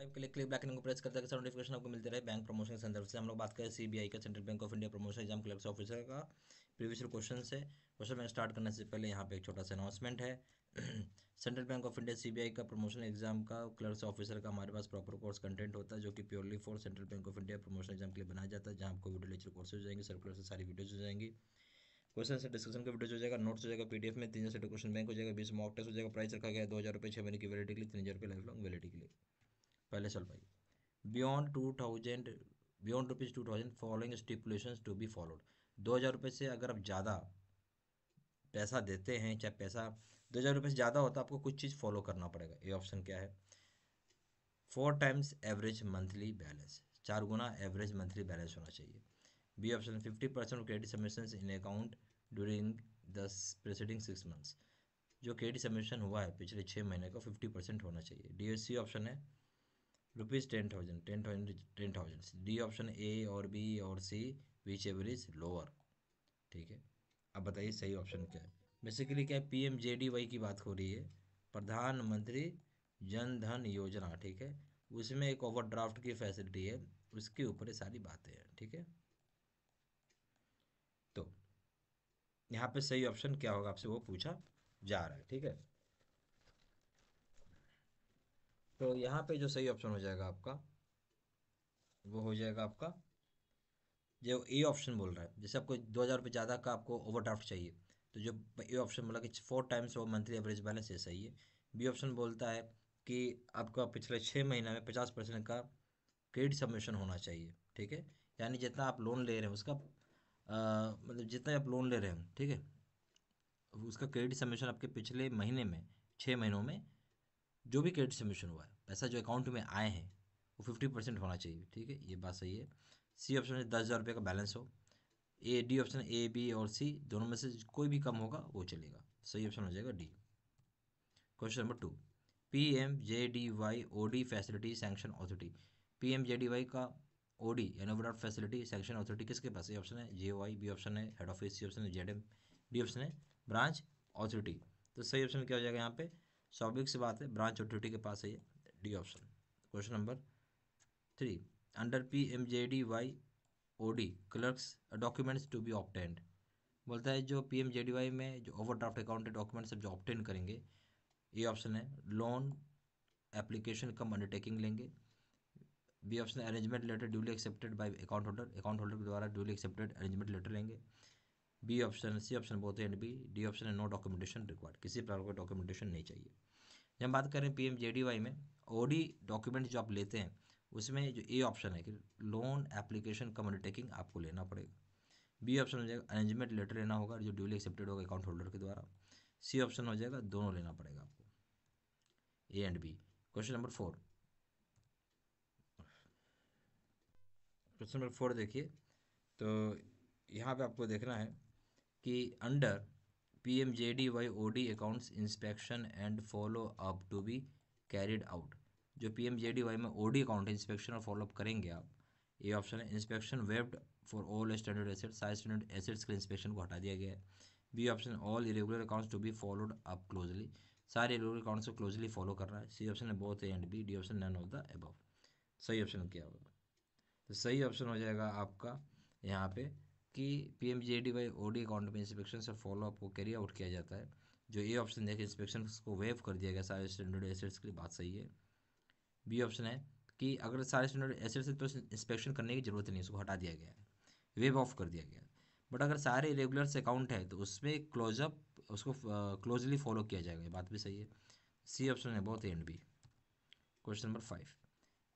subscribe के लिए click back को प्रेस करते नोटिफिकेशन आपको मिलते रहे बैंक प्रमोशन के संदर्भ से हम लोग बात करें सीबीआई का Central Bank of India promotion exam clerks officer का प्रीवियस क्वेश्चन से क्वेश्चन बैंक स्टार्ट करने से पहले यहाँ पे एक छोटा सा अनाउंसमेंट है Central Bank of India C का प्रमोशन एग्जाम का क्लर्स ऑफिसर का हमारे पास प्रॉपर कोर्स कंटेंट होता है जो कि purely for Central Bank of India promotion exam के लिए बनाया जाता है जहाँ आपको वीडियो लेक्चर कोर्स हो जाएंगे सर्कुलर से सारी वीडियोज हो जाएंगी क्वेश्चन से डिस्कशन का वीडियो हो जाएगा नोट्स हो जाएगा पीडीएफ में तीन हजार क्वेश्चन बैंक हो जाएगा बीस मॉक टेस्ट हो जाएगा प्राइस रखा गया दो हज़ार रुपये छः महीने की वैलिडिटी के लिए तीन हज़ार रुपये लाइफ लॉन्ग वैलिडिटी के लिए पहले चल पाई beyond two thousand beyond rupees two thousand following stipulation to be followed दो हज़ार रुपये से अगर आप ज़्यादा पैसा देते हैं चाहे पैसा दो हज़ार रुपये से ज़्यादा होता है आपको कुछ चीज़ फॉलो करना पड़ेगा ये ऑप्शन क्या है four times average monthly balance चार गुना एवरेज मंथली बैलेंस होना चाहिए B option fifty percent credit submission in account during the presiding six months जो क्रेडिट सबमिशन हुआ है पिछले छः महीने का फिफ्टी परसेंट होना चाहिए डी ऑप्शन e है rupees ten thousand ten thousand ten thousand D option A और बी और सी विच इज लोअर ठीक है अब बताइए सही ऑप्शन क्या है बेसिकली क्या P M J D Y की बात हो रही है प्रधानमंत्री जन धन योजना ठीक है उसमें एक ओवरड्राफ्ट की फैसिलिटी है उसके ऊपर ये सारी बातें हैं ठीक है तो यहाँ पे सही ऑप्शन क्या होगा आपसे वो पूछा जा रहा है ठीक है तो यहाँ पे जो सही ऑप्शन हो जाएगा आपका वो हो जाएगा आपका जो ए ऑप्शन बोल रहा है जैसे आपको दो हज़ार रुपये ज़्यादा का आपको ओवरड्राफ्ट चाहिए तो जो ए ऑप्शन बोला कि फोर टाइम्स वो मंथली एवरेज बैलेंस ये सही है बी ऑप्शन बोलता है कि आपका पिछले छः महीना में पचास परसेंट का क्रेडिट सबमिशन होना चाहिए ठीक है यानी जितना आप लोन ले रहे हैं उसका आ, मतलब जितना आप लोन ले रहे हैं ठीक है उसका क्रेडिट सबमिशन आपके पिछले महीने में छः महीनों में जो भी क्रेडिट सबमिशन हुआ है पैसा जो अकाउंट में आए हैं वो फिफ्टी परसेंट होना चाहिए ठीक है ये बात सही है सी ऑप्शन में दस हज़ार रुपये का बैलेंस हो A D option A B और सी दोनों में से कोई भी कम होगा वो चलेगा सही ऑप्शन हो जाएगा D question number two P M J D Y O D facility sanction authority P M J D Y का ओ डी यानी ओवरड्राफ्ट फैसिलिटी सेंक्शन अथॉरिटी किसके पास ये ऑप्शन है जे वाई बी ऑप्शन है head office C option है Z M D option है branch authority तो सही ऑप्शन क्या हो जाएगा यहाँ पे स्वाभाविक सी बात है ब्रांच ऑफ के पास है ये D option question number three under P M J D Y O D clerks documents to be obtained बोलता है जो P M J D Y में जो ओवर ड्राफ्ट अकाउंट डॉक्यूमेंट्स जो ऑप्टेंड करेंगे ए ऑप्शन है लोन एप्लीकेशन कम अंडरटेकिंग लेंगे B option arrangement letter duly accepted by account holder account holder के द्वारा ड्यूली एक्सेप्टेड अरेंजमेंट लेटर लेंगे B option C option हैं एंड बी डी ऑप्शन है no documentation required किसी प्रकार का डॉक्यूमेंटेशन नहीं चाहिए जब बात करें P M J D Y में ओडी डॉक्यूमेंट जो आप लेते हैं उसमें जो ए ऑप्शन है कि लोन एप्लीकेशन कम अंडरटेकिंग आपको लेना पड़ेगा बी ऑप्शन हो जाएगा अरेंजमेंट लेटर लेना होगा जो ड्यूली एक्सेप्टेड होगा अकाउंट होल्डर के द्वारा सी ऑप्शन हो जाएगा दोनों लेना पड़ेगा आपको A and B question number four question number four देखिए तो यहाँ पे आपको देखना है कि under P M J D Y O D accounts inspection and follow up to be carried out जो P M J D Y में ओ डी अकाउंट है इंस्पेक्शन और फॉलोअप करेंगे आप ये ऑप्शन है inspection waived for all standard assets सारे standard assets के इंस्पेक्शन को हटा दिया गया है B option all irregular accounts to be followed up closely सारे इरेगुलर अकाउंट्स को क्लोजली फॉलो करना है सी ऑप्शन है both A and B D option none of the above सही ऑप्शन क्या होगा तो सही ऑप्शन हो जाएगा आपका यहाँ पे कि P M J D Y OD account में इंस्पेक्शन और फॉलोअप को कैरी आउट किया जाता है जो ए ऑप्शन देखिए इंस्पेक्शन को वेव कर दिया गया सारे स्टैंडर्ड एसेट्स की बात सही है बी ऑप्शन है कि अगर सारे स्टैंडर्ड एसेट्स है तो इंस्पेक्शन करने की जरूरत नहीं उसको हटा दिया गया है वेव ऑफ कर दिया गया बट अगर सारे रेगुलर्स अकाउंट है तो उसमें क्लोजअप उसको क्लोजली फॉलो किया जाएगा ये बात भी सही है सी ऑप्शन है बहुत and B question number five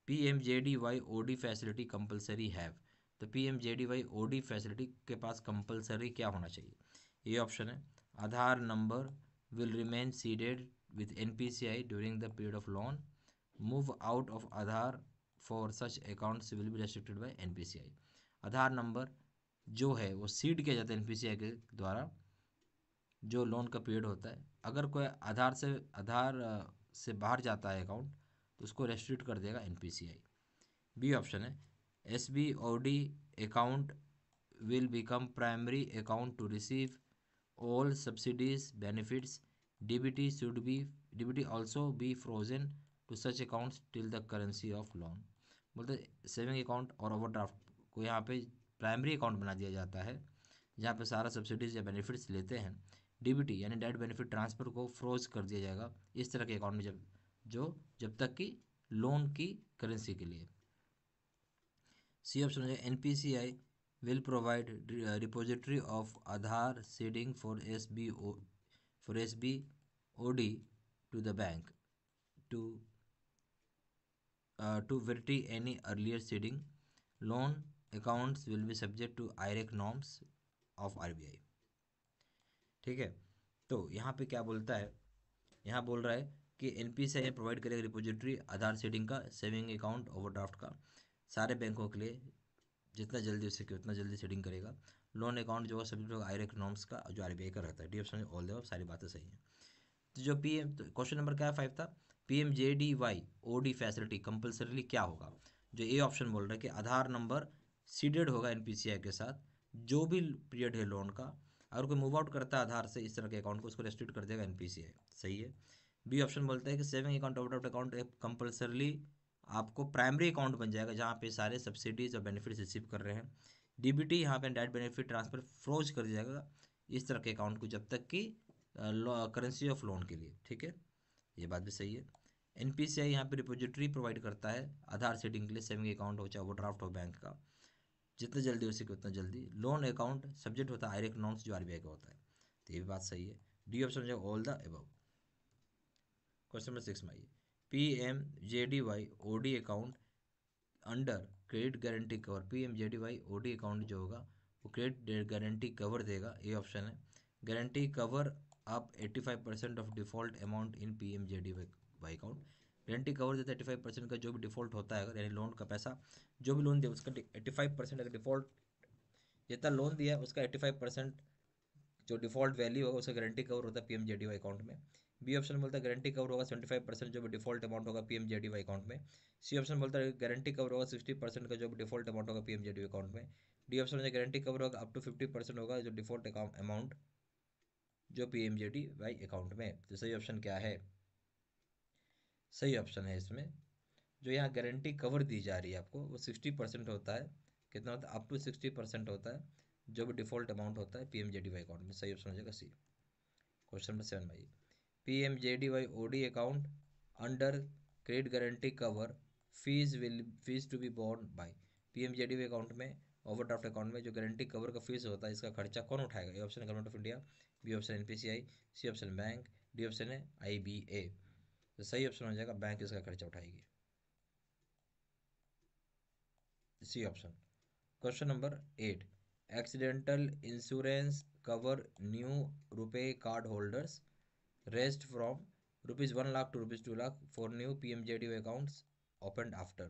P M J D Y O D facility compulsory have तो P M J D Y O D facility के पास कंपलसरी क्या होना चाहिए ये ऑप्शन है Aadhaar number will remain seeded with N P C I during the period of loan move out of Aadhaar for such accounts will be restricted by N P C I Aadhaar number जो है वो seed किया जाता है N P C I के द्वारा जो loan का पीरियड होता है अगर कोई आधार से आधार से बाहर जाता है अकाउंट तो उसको रेस्ट्रिक्ट कर देगा N P C I B option है S B O D account will become primary account to receive all subsidies benefits T should be T also be frozen to such accounts till the currency of loan बोलते saving account और overdraft को यहाँ पर primary account बना दिया जाता है जहाँ पर सारा सब्सिडीज या बेनिफिट्स लेते हैं डीबीटी यानी डेट बेनिफिट ट्रांसफर को फ्रोज कर दिया जाएगा इस तरह के अकाउंट में जब जो जब तक कि लोन की करेंसी के लिए सी ऑप्शन हो जाएगा N P C I will provide repository of Aadhaar seeding for S B O for S B O D to the bank to to vet any earlier seeding loan will be subject to subject norms of R B I ठीक है तो यहाँ पर क्या बोलता है यहाँ बोल रहा है कि N P C I provide करेगा रिपोजिटरी आधार सेटिंग का सेविंग अकाउंट ओवर ड्राफ्ट का सारे बैंकों के लिए जितना जल्दी हो सके उतना जल्दी सेटिंग करेगा लोन अकाउंट जो है सभी लोग आयर नॉर्म्स का जो आर का रहता है डी ऑप्शन ऑल द सारी बातें सही हैं तो जो पी एम तो क्वेश्चन नंबर क्या है फाइव था P M J D Y O D facility compulsorily क्या होगा जो ए ऑप्शन बोल रहा है कि आधार नंबर सीडेड होगा एन पी सी आई के साथ जो भी पीरियड है लोन का अगर कोई मूव आउट करता है आधार से इस तरह के अकाउंट को उसको रेस्ट्रिक्ट कर देगा एन पी सी आई सही है बी ऑप्शन बोलता है कि saving account of account compulsorily आपको प्राइमरी अकाउंट बन जाएगा जहाँ पे सारे सब्सिडीज और बेनिफिट्स रिसीव कर रहे हैं डीबीटी यहाँ पर डायरेक्ट बेनिफिट ट्रांसफर फ्रोज कर जाएगा इस तरह के अकाउंट को जब तक कि करेंसी ऑफ लोन के लिए ठीक है ये बात भी सही है एन पी सी आई यहाँ पर रिपोजिटरी प्रोवाइड करता है आधार सेटिंग के लिए सेविंग अकाउंट हो चाहे ओवरड्राफ्ट हो बैंक का जितना जल्दी हो सके उतना जल्दी लोन अकाउंट सब्जेक्ट होता है आयरक नॉन्स जो आर का होता है तो ये भी बात सही है डी ऑप्शन हो जाएगा all the above question number six में आइए P M J D Y O D account under credit guarantee cover P M J D Y O D account जो होगा वो क्रेडिट गारंटी कवर देगा ये option है गारंटी कवर आप 85 percent of default amount in P M J D Y account guarantee cover देता है eighty five percent का जो भी डिफॉल्ट होता है अगर यानी लोन का पैसा जो भी लोन दिया उसका एट्टी फाइव परसेंट अगर डिफॉल्ट जितना लोन दिया उसका एट्टी फाइव परसेंट जो डिफॉल्ट वैल्यू होगा उसका गारंटी कवर होता है P M J D Y account में बी ऑप्शन बोलता है गारंटी कवर होगा सेवेंटी फाइव परसेंट जो भी डिफॉल्ट अमाउंट होगा P M J D Y account में सी ऑप्शन बोलता है गारंटी कवर होगा सिक्सटी परसेंट का जो भी डिफॉल्ट अमाउंट होगा P M J D account में डी ऑप्शन में गारंटी कवर होगा अप टू फिफ्टी परसेंट होगा जो डिफॉल्ट अमाउंट जो P M J D Y account में तो सही ऑप्शन क्या है सही ऑप्शन है इसमें जो यहाँ गारंटी कवर दी जा रही है आपको वो सिक्सटी परसेंट होता है कितना होता है अप टू सिक्सटी परसेंट होता है जो भी डिफॉल्ट अमाउंट होता है P M J D Y account में सही ऑप्शन हो जाएगा सी क्वेश्चन नंबर सेवन भाई PMJDY OD account under credit guarantee cover fees will fees to be borne by Y account में ओवरड्राफ्ट अकाउंट में जो गारंटी कवर का fees होता है इसका खर्चा कौन उठाएगा A option government of India B option NPCI C option bank D option है आईबीए तो सही ऑप्शन हो जाएगा बैंक इसका खर्चा उठाएगी C option question number eight accidental insurance cover new RuPay card holders raised from rupees 1 lakh to rupees 2 lakh for new accounts accounts opened after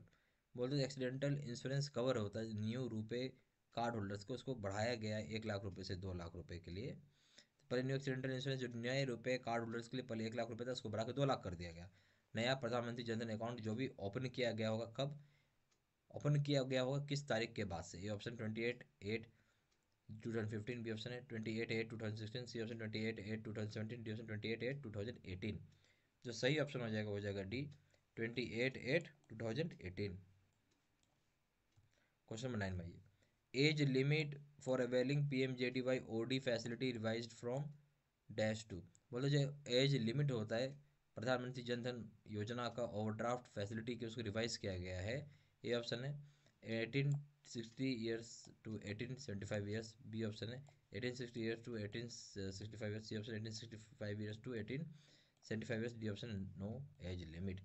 बोलते accidental insurance cover होता है न्यू रुपए कार्ड होल्डर्स को उसको बढ़ाया गया एक लाख रुपए से दो लाख रुपए के लिए पहले न्यू एक्सीडेंटल इंश्योरेंस जो नए रुपए कार्ड होल्डर्स के लिए पहले एक लाख रुपए था उसको बढ़ा के दो लाख कर दिया गया नया प्रधानमंत्री जनधन अकाउंट जो भी ओपन किया गया होगा कब ओपन किया गया होगा किस तारीख के बाद से ये option twenty eight eight two thousand fifteen B option है twenty eight eight two thousand sixteen C option twenty eight eight two thousand seventeen D option twenty eight eight two thousand eighteen जो सही option हो जाएगा हो जाएगा D twenty eight eight two thousand eighteen question number nine भाई age limit for availing P M J D Y O D facility revise from dash to बोलो जो age limit होता है प्रधानमंत्री जनधन योजना का ओवरड्राफ्ट फैसिलिटी की उसको रिवाइज किया गया है ये ऑप्शन है eighteen sixty years to eighteen seventy five years B option है eighteen sixty years to eighteen sixty five years C option eighteen sixty five years to eighteen seventy five years D option no age limit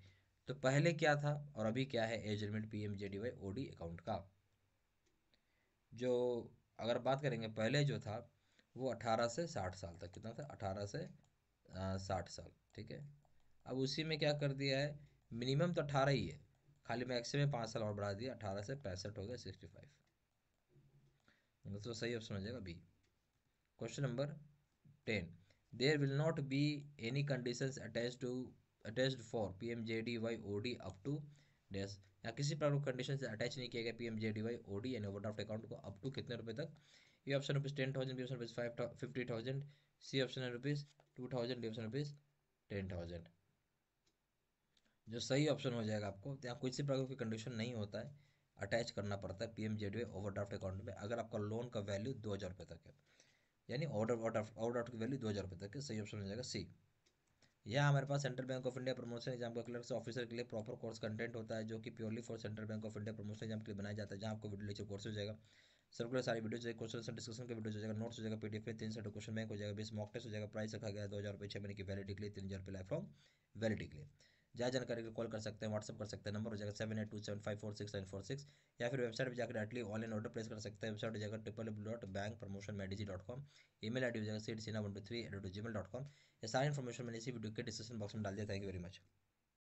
तो पहले क्या था और अभी क्या है age limit P M J D Y O D account का जो अगर बात करेंगे पहले जो था वो अठारह से साठ साल तक कितना था अठारह से साठ साल ठीक है अब उसी में क्या कर दिया है मिनिमम तो अठारह ही है खाली मैक्स में पाँच साल और बढ़ा दिया अठारह से पैंसठ हो गया सिक्सटी फाइव मतलब तो सही ऑप्शन हो जाएगा B question number ten there will not be any condition attach to attach for P M J D Y O D up to dash या किसी प्रकार के कंडीशन से अटैच नहीं किया गया P M J D Y O D यानी overdraft account को अप टू कितने रुपए तक ये option rupees ten thousand B option rupees five fifty thousand C option है rupees two thousand D option rupees ten thousand जो सही option हो जाएगा आपको यहाँ कोई सी प्रकार की कंडीशन नहीं होता है अटैच करना पड़ता है P M Z overdraft account में अगर आपका लोन का वैल्यू दो हज़ार रुपये तक है यानी ऑर्डर ओवरड्राफ्ट की वैल्यू दो हज़ार रुपये तक है सही ऑप्शन हो जाएगा सी यहाँ हमारे पास Central Bank of India promotion exam clerk से ऑफिसर के लिए प्रॉपर कोर्स कंटेंट होता है जो कि purely for Central Bank of India promotion exam के लिए बनाया जाता है जहाँ आपको वीडियो लेक्चर कोर्स हो जाएगा सर्कुलर सारी वीडियो जाएगी क्वेश्चन डिस्कशन के वीडियो हो जाएगा नोट्स हो जाएगा पीडीएफ में तीन सौ क्वेश्चन बैंक हो जाएगा बीस मॉक टेस्ट हो जाएगा प्राइस रखा गया दो हज़ार रुपये छः महीने की वैलिडिटी के लिए तीन हज़ार रुपये लाइफ लॉन्ग वैलिडिटी के लिए ज़्यादा जानकारी कॉल कर सकते हैं व्हाट्सअप कर सकते हैं नंबर हो जाएगा seven eight two seven five four six nine four six या फिर वेबसाइट पर जाकर डायरेक्टली ऑनलाइन ऑर्डर प्लेस कर सकते हैं वेबसाइट हो जाएगा triple W dot bank promotion made easy dot com email I D हो जाएगा सीट सीना one two three eight two Gmail dot com ये सारी इन्फॉर्मेशन मैंने इसी वीडियो के डिस्क्रिप्शन बॉक्स में डाल दिया थैंक यू वेरी मच